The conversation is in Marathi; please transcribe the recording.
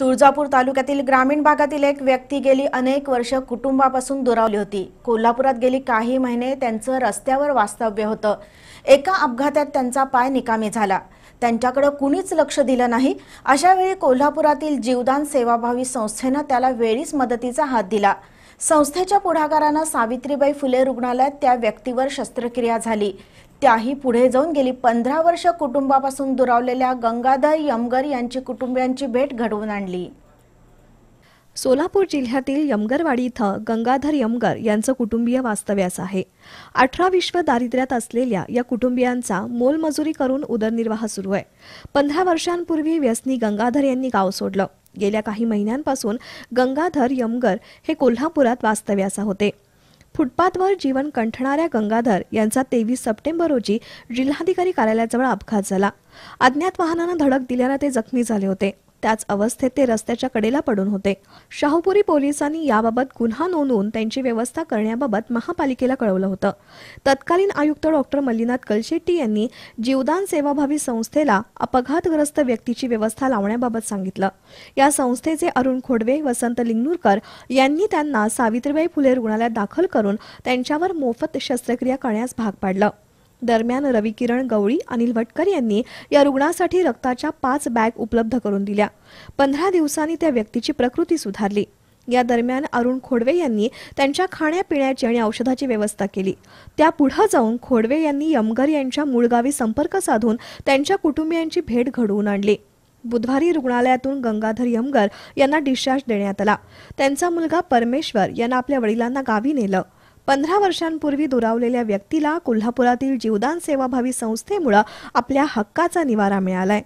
तुळजापूर तालुक्यातील ग्रामीण भागातील एक व्यक्ती गेली अनेक वर्ष कुटुंबापासून दुरावली होती कोल्हापुरात गेली काही महिने त्यांचं रस्त्यावर वास्तव्य होतं एका अपघातात त्यांचा पाय निकामी झाला त्यांच्याकडे कुणीच लक्ष दिलं नाही अशा वेळी कोल्हापुरातील जीवदान सेवाभावी संस्थेनं त्याला वेळीच मदतीचा हात दिला संस्थेच्या पुढाकारानं सावित्रीबाई फुले रुग्णालयात त्या व्यक्तीवर शस्त्रक्रिया झाली त्याही पुढे जाऊन गेली पंधरा वर्ष कुटुंबापासून दुरावलेल्या गंगाधर यमगर यांची कुटुंबियांची भेट घडवून आणली सोलापूर जिल्ह्यातील यमगरवाडी इथं गंगाधर यमगर यांचं कुटुंबीय वास्तव्यास आहे अठरा विश्व दारिद्र्यात असलेल्या या कुटुंबियांचा मोलमजुरी करून उदरनिर्वाह सुरू आहे पंधरा वर्षांपूर्वी व्यसनी गंगाधर यांनी गाव सोडलं गेल्या काही महिन्यांपासून गंगाधर यमगर हे कोल्हापुरात वास्तव्यास होते फुटपाथवर जीवन कंठणाऱ्या गंगाधर यांचा तेवीस सप्टेंबर रोजी जिल्हाधिकारी कार्यालयाजवळ अपघात झाला अज्ञात वाहनानं धडक दिल्यानं ते जखमी झाले होते त्याच अवस्थेत ते रस्त्याच्या कडेला पडून होते शाहूपुरी पोलिसांनी याबाबत गुन्हा नोंदवून त्यांची व्यवस्था करण्याबाबत महापालिकेला कळवलं होतं तत्कालीन आयुक्त डॉक्टर मल्लीनाथ कलशेट्टी यांनी जीवदान सेवाभावी संस्थेला अपघातग्रस्त व्यक्तीची व्यवस्था लावण्याबाबत सांगितलं या संस्थेचे अरुण खोडवे वसंत लिंगनूरकर यांनी त्यांना सावित्रीबाई फुले रुग्णालयात दाखल करून त्यांच्यावर मोफत शस्त्रक्रिया करण्यास भाग पाडलं दरम्यान रविकिरण गवळी अनिल भटकर यांनी या रुग्णासाठी रक्ताच्या पाच बॅग उपलब्ध करून दिल्या पंधरा दिवसांनी त्या व्यक्तीची प्रकृती सुधारली या दरम्यान अरुण खोडवे यांनी त्यांच्या खाण्यापिण्याची आणि औषधाची व्यवस्था केली त्या पुढे जाऊन खोडवे यांनी यमगर यांच्या मूळगावी संपर्क साधून त्यांच्या कुटुंबियांची भेट घडवून आणली बुधवारी रुग्णालयातून गंगाधर यमगर यांना डिस्चार्ज देण्यात आला त्यांचा मुलगा परमेश्वर यांना आपल्या वडिलांना गावी नेलं पंधरा वर्षांपूर्वी दुरावलेल्या व्यक्तीला कोल्हापुरातील जीवदान सेवाभावी संस्थेमुळे आपल्या हक्काचा निवारा मिळालाय